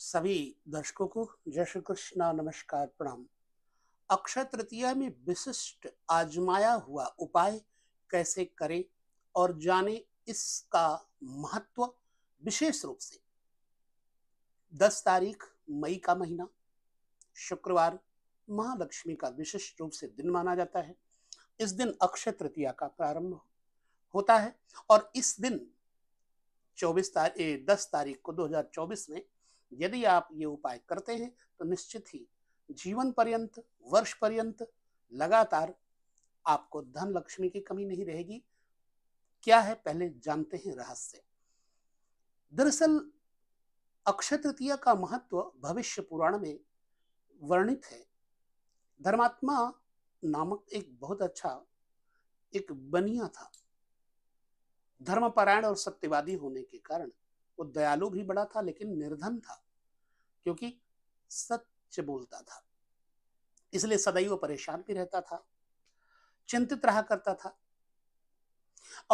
सभी दर्शकों को जय श्री कृष्ण नमस्कार प्रणाम अक्षय तृतीया में विशिष्ट आजमाया हुआ उपाय कैसे करें और जाने इसका महत्व विशेष रूप से 10 तारीख मई का महीना शुक्रवार महालक्ष्मी का विशिष्ट रूप से दिन माना जाता है इस दिन अक्षय तृतीया का प्रारंभ होता है और इस दिन 24 तारीख 10 तारीख को 2024 में यदि आप ये उपाय करते हैं तो निश्चित ही जीवन पर्यंत वर्ष पर्यंत लगातार आपको धन लक्ष्मी की कमी नहीं रहेगी क्या है पहले जानते हैं रहस्य दरअसल अक्षय तृतीया का महत्व भविष्य पुराण में वर्णित है धर्मात्मा नामक एक बहुत अच्छा एक बनिया था धर्मपरायण और सत्यवादी होने के कारण वो दयालु भी बड़ा था लेकिन निर्धन था क्योंकि सच बोलता था इसलिए सदैव परेशान भी रहता था चिंतित रहा करता था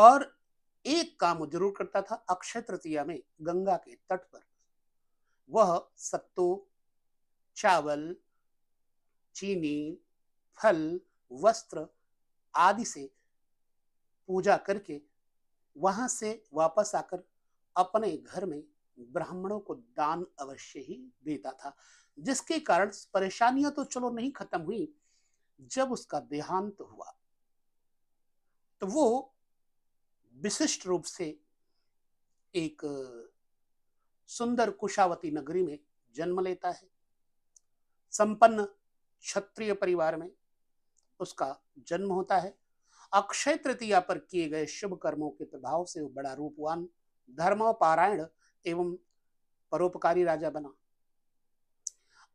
और एक काम जरूर करता था अक्षय तृतीया में गंगा के तट पर वह सत्तू चावल चीनी फल वस्त्र आदि से पूजा करके वहां से वापस आकर अपने घर में ब्राह्मणों को दान अवश्य ही देता था जिसके कारण परेशानियां तो चलो नहीं खत्म हुई जब उसका देहांत तो हुआ तो वो विशिष्ट रूप से एक सुंदर कुशावती नगरी में जन्म लेता है संपन्न क्षत्रिय परिवार में उसका जन्म होता है अक्षय तृतीया पर किए गए शुभ कर्मों के प्रभाव से वो बड़ा रूपवान धर्म पारायण एवं परोपकारी राजा बना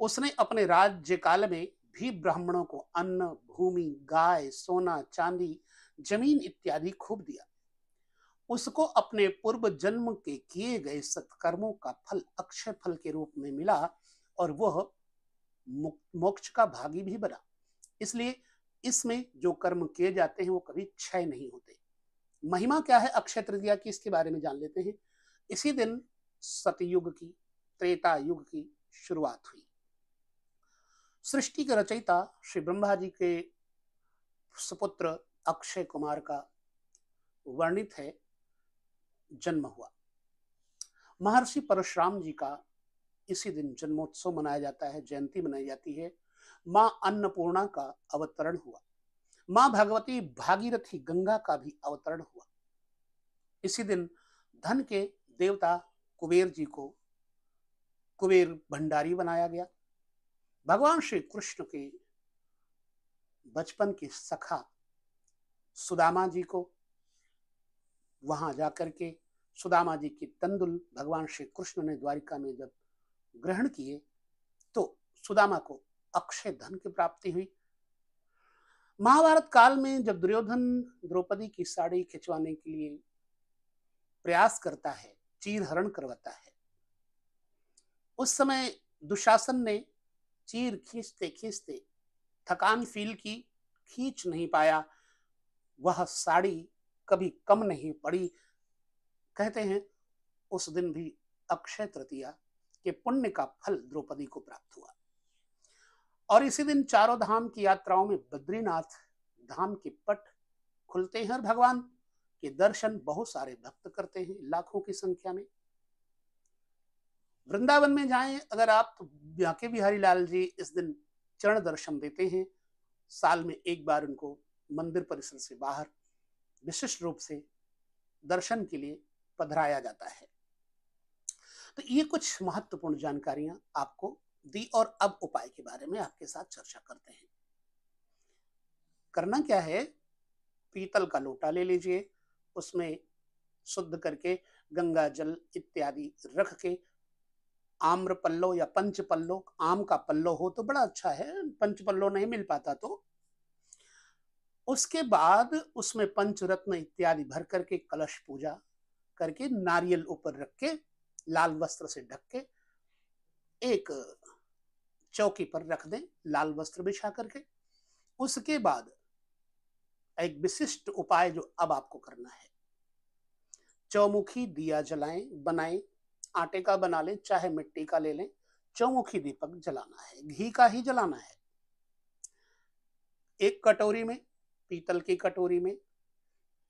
उसने अपने राज्य काल में भी ब्राह्मणों को अन्न भूमि गाय सोना चांदी जमीन इत्यादि खूब दिया उसको अपने पूर्व जन्म के किए गए सत्कर्मों का फल अक्षय फल के रूप में मिला और वह मोक्ष का भागी भी बना इसलिए इसमें जो कर्म किए जाते हैं वो कभी क्षय नहीं होते महिमा क्या है अक्षय तृतीया की इसके बारे में जान लेते हैं इसी दिन सतयुग की त्रेता युग की शुरुआत हुई सृष्टि के रचयिता श्री ब्रह्मा जी के सुपुत्र अक्षय कुमार का वर्णित है जन्म हुआ महर्षि परशुराम जी का इसी दिन जन्मोत्सव मनाया जाता है जयंती मनाई जाती है माँ अन्नपूर्णा का अवतरण हुआ मां भगवती भागीरथी गंगा का भी अवतरण हुआ इसी दिन धन के देवता कुबेर जी को कुबेर भंडारी बनाया गया भगवान श्री कृष्ण के बचपन की सखा सुदामा जी को वहां जाकर के सुदामा जी की तंदुल भगवान श्री कृष्ण ने द्वारिका में जब ग्रहण किए तो सुदामा को अक्षय धन की प्राप्ति हुई महाभारत काल में जब दुर्योधन द्रौपदी की साड़ी खिंचवाने के लिए प्रयास करता है चीर हरण करवाता है उस समय दुशासन ने चीर खींचते खींचते थकान फील की खींच नहीं पाया वह साड़ी कभी कम नहीं पड़ी कहते हैं उस दिन भी अक्षय तृतीया के पुण्य का फल द्रौपदी को प्राप्त हुआ और इसी दिन चारों धाम की यात्राओं में बद्रीनाथ धाम के पट खुलते हैं और भगवान के दर्शन बहुत सारे भक्त करते हैं लाखों की संख्या में वृंदावन में जाएं अगर आप तो बाके बिहारी लाल जी इस दिन चरण दर्शन देते हैं साल में एक बार उनको मंदिर परिसर से बाहर विशिष्ट रूप से दर्शन के लिए पधराया जाता है तो ये कुछ महत्वपूर्ण जानकारियां आपको दी और अब उपाय के बारे में आपके साथ चर्चा करते हैं करना क्या है पीतल का लोटा ले लीजिए उसमें शुद्ध करके गंगा जल इत्यादि रख के आम्र पल्लो या पंच पल्लो आम का पल्लो हो तो बड़ा अच्छा है पंच पल्लो नहीं मिल पाता तो उसके बाद उसमें पंच रत्न इत्यादि भर करके कलश पूजा करके नारियल ऊपर रख के लाल वस्त्र से ढक के एक चौकी पर रख दें लाल वस्त्र बिछा करके उसके बाद एक विशिष्ट उपाय जो अब आपको करना है चौमुखी दिया जलाएं बनाएं आटे का बना लें चाहे मिट्टी का ले लें चौमुखी दीपक जलाना है घी का ही जलाना है एक कटोरी में पीतल की कटोरी में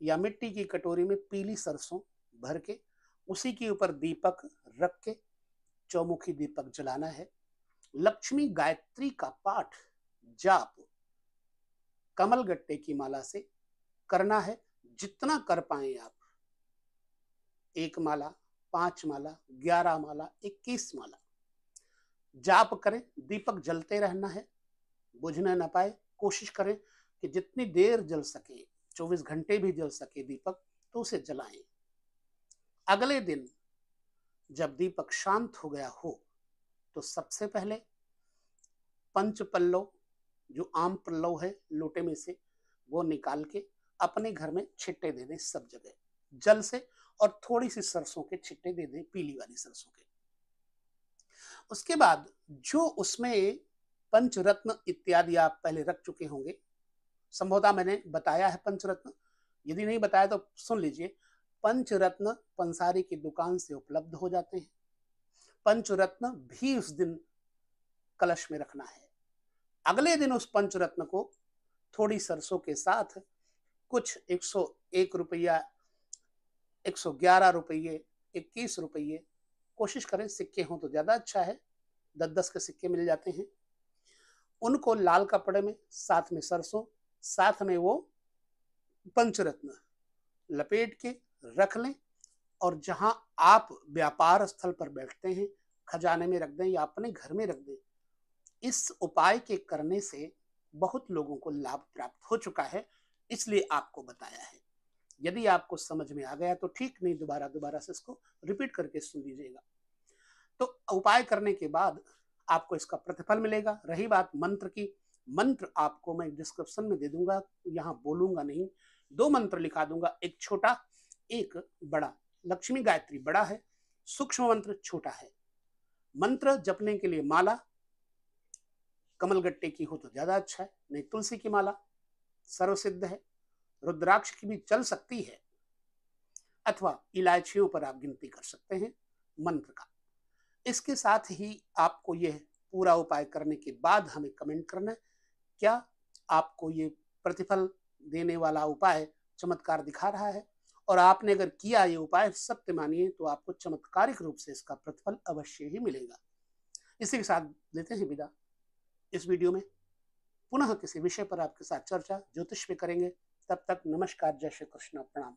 या मिट्टी की कटोरी में पीली सरसों भर के उसी के ऊपर दीपक रख के चौमुखी दीपक जलाना है लक्ष्मी गायत्री का पाठ जाप कमल गट्टे की माला से करना है जितना कर पाए आप एक माला पांच माला ग्यारह माला इक्कीस माला जाप करें दीपक जलते रहना है बुझने ना पाए कोशिश करें कि जितनी देर जल सके चौबीस घंटे भी जल सके दीपक तो उसे जलाएं अगले दिन जब दीपक शांत हो गया हो तो सबसे पहले पंच पल्लव जो आम पल्लव है लोटे में से वो निकाल के अपने घर में छिट्टे दे दें सब जगह जल से और थोड़ी सी सरसों के छिट्टे दे दें पीली वाली सरसों के उसके बाद जो उसमें पंचरत्न इत्यादि आप पहले रख चुके होंगे संभवतः मैंने बताया है पंचरत्न यदि नहीं बताया तो सुन लीजिए पंचरत्न पंसारी की दुकान से उपलब्ध हो जाते हैं पंचरत्न भी उस दिन कलश में रखना है अगले दिन उस पंचरत्न को थोड़ी सरसों के साथ कुछ 101 रुपया 111 रुपये इक्कीस रुपये कोशिश करें सिक्के हों तो ज़्यादा अच्छा है दस दस के सिक्के मिल जाते हैं उनको लाल कपड़े में साथ में सरसों साथ में वो पंचरत्न लपेट के रख लें और जहां आप व्यापार स्थल पर बैठते हैं खजाने में रख दें या अपने घर में रख दें इस उपाय के करने से बहुत लोगों को लाभ प्राप्त हो चुका है इसलिए आपको बताया है यदि आपको समझ में आ गया तो ठीक नहीं दोबारा दोबारा से इसको रिपीट करके सुन लीजिएगा तो उपाय करने के बाद आपको इसका प्रतिफल मिलेगा रही बात मंत्र की मंत्र आपको मैं डिस्क्रिप्शन में दे दूंगा यहाँ बोलूंगा नहीं दो मंत्र लिखा दूंगा एक छोटा एक बड़ा लक्ष्मी गायत्री बड़ा है सूक्ष्म मंत्र छोटा है मंत्र जपने के लिए माला कमल गट्टे की हो तो ज्यादा अच्छा है नहीं तुलसी की माला सर्वसिद्ध है रुद्राक्ष की भी चल सकती है अथवा इलायचियों पर आप गिनती कर सकते हैं मंत्र का इसके साथ ही आपको यह पूरा उपाय करने के बाद हमें कमेंट करना है क्या आपको ये प्रतिफल देने वाला उपाय चमत्कार दिखा रहा है और आपने अगर किया ये उपाय सत्य मानिए तो आपको चमत्कारिक रूप से इसका प्रतिफल अवश्य ही मिलेगा इसी के साथ लेते हैं विदा इस वीडियो में पुनः किसी विषय पर आपके साथ चर्चा ज्योतिष में करेंगे तब तक नमस्कार जय श्री कृष्ण प्रणाम